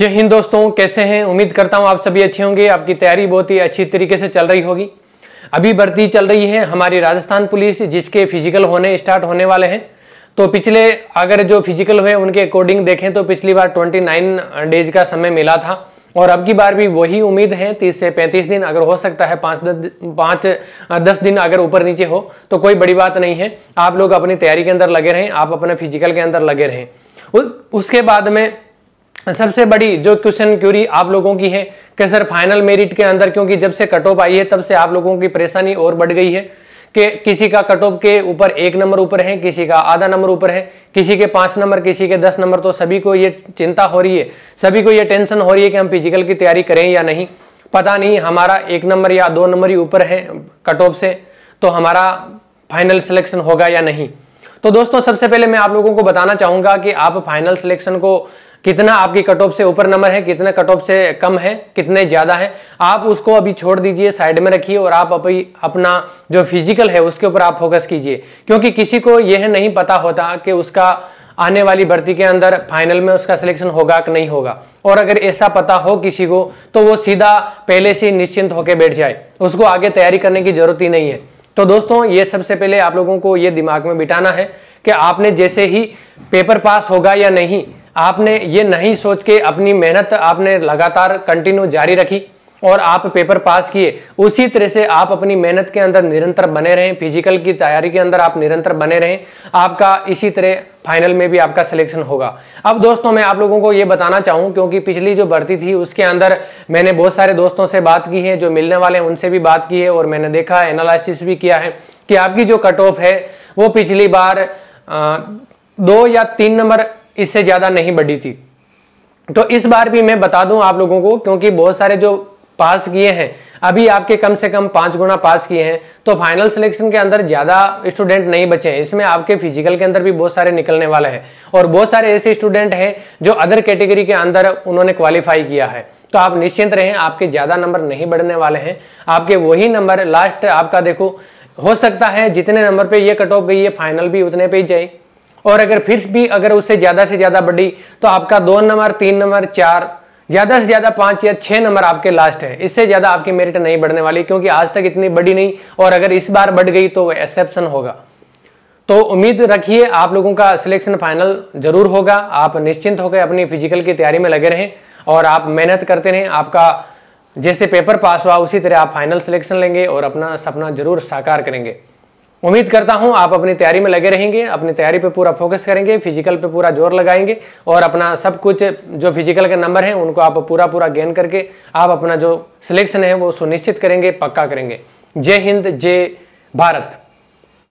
जय हिंद दोस्तों कैसे हैं उम्मीद करता हूं आप सभी अच्छे होंगे आपकी तैयारी बहुत ही अच्छी तरीके से चल रही होगी अभी भर्ती चल रही है हमारी राजस्थान पुलिस जिसके फिजिकल होने स्टार्ट होने वाले हैं तो पिछले अगर जो फिजिकल हुए उनके अकॉर्डिंग देखें तो पिछली बार 29 डेज का समय मिला था और अब की बार भी वही उम्मीद है तीस से पैंतीस दिन अगर हो सकता है पाँच दस पाँच दस दिन अगर ऊपर नीचे हो तो कोई बड़ी बात नहीं है आप लोग अपनी तैयारी के अंदर लगे रहें आप अपने फिजिकल के अंदर लगे रहें उस उसके बाद में सबसे बड़ी जो क्वेश्चन क्यूरी आप लोगों की है कि सर फाइनल मेरिट के अंदर क्योंकि जब से कट ऑफ आई है तब से आप लोगों की परेशानी और बढ़ गई है कि किसी का कट ऑफ के ऊपर एक नंबर ऊपर है किसी का आधा नंबर ऊपर है किसी के पांच नंबर किसी के दस नंबर तो सभी को ये चिंता हो रही है सभी को ये टेंशन हो रही है कि हम फिजिकल की तैयारी करें या नहीं पता नहीं हमारा एक नंबर या दो नंबर ही ऊपर है कट ऑफ से तो हमारा फाइनल सिलेक्शन होगा या नहीं तो दोस्तों सबसे पहले मैं आप लोगों को बताना चाहूंगा कि आप फाइनल सिलेक्शन को कितना आपकी कट ऑफ से ऊपर नंबर है कितना कट ऑफ से कम है कितने ज़्यादा है आप उसको अभी छोड़ दीजिए साइड में रखिए और आप अभी अपना जो फिजिकल है उसके ऊपर आप फोकस कीजिए क्योंकि किसी को यह नहीं पता होता कि उसका आने वाली भर्ती के अंदर फाइनल में उसका सिलेक्शन होगा कि नहीं होगा और अगर ऐसा पता हो किसी को तो वो सीधा पहले से निश्चिंत होकर बैठ जाए उसको आगे तैयारी करने की जरूरत ही नहीं है तो दोस्तों ये सबसे पहले आप लोगों को ये दिमाग में बिठाना है कि आपने जैसे ही पेपर पास होगा या नहीं आपने ये नहीं सोच के अपनी मेहनत आपने लगातार कंटिन्यू जारी रखी और आप पेपर पास किए उसी तरह से आप अपनी मेहनत के अंदर निरंतर बने रहें फिजिकल की तैयारी के अंदर आप निरंतर बने रहें आपका इसी तरह फाइनल में भी आपका सिलेक्शन होगा अब दोस्तों मैं आप लोगों को ये बताना चाहूँ क्योंकि पिछली जो भर्ती थी उसके अंदर मैंने बहुत सारे दोस्तों से बात की है जो मिलने वाले हैं उनसे भी बात की है और मैंने देखा एनालिसिस भी किया है कि आपकी जो कट ऑफ है वो पिछली बार आ, दो या तीन नंबर इससे ज़्यादा नहीं बढ़ी थी तो इस बार भी मैं बता दूं आप लोगों को क्योंकि बहुत सारे जो पास किए हैं अभी आपके कम से कम पांच गुना पास किए हैं तो फाइनल सिलेक्शन के अंदर ज्यादा स्टूडेंट नहीं बचे हैं इसमें आपके फिजिकल के अंदर भी बहुत सारे निकलने वाले हैं और बहुत सारे ऐसे स्टूडेंट हैं जो अदर कैटेगरी के अंदर उन्होंने क्वालिफाई किया है तो आप निश्चिंत रहें आपके ज्यादा नंबर नहीं बढ़ने वाले हैं आपके वही नंबर लास्ट आपका देखो हो सकता है जितने नंबर पर यह कट ऑफ गई है फाइनल भी उतने पर ही जाए और अगर फिर भी अगर उससे ज्यादा से ज्यादा बढ़ी तो आपका दो नंबर तीन नंबर चार ज़्यादा से ज़्यादा पांच या छः नंबर आपके लास्ट है इससे ज़्यादा आपकी मेरिट नहीं बढ़ने वाली क्योंकि आज तक इतनी बड़ी नहीं और अगर इस बार बढ़ गई तो एक्सेप्शन होगा तो उम्मीद रखिए आप लोगों का सिलेक्शन फाइनल जरूर होगा आप निश्चिंत होकर अपनी फिजिकल की तैयारी में लगे रहें और आप मेहनत करते रहें आपका जैसे पेपर पास हुआ उसी तरह आप फाइनल सिलेक्शन लेंगे और अपना सपना जरूर साकार करेंगे उम्मीद करता हूं आप अपनी तैयारी में लगे रहेंगे अपनी तैयारी पे पूरा फोकस करेंगे फिजिकल पे पूरा जोर लगाएंगे और अपना सब कुछ जो फिजिकल के नंबर हैं उनको आप पूरा पूरा गेन करके आप अपना जो सिलेक्शन है वो सुनिश्चित करेंगे पक्का करेंगे जय हिंद जय भारत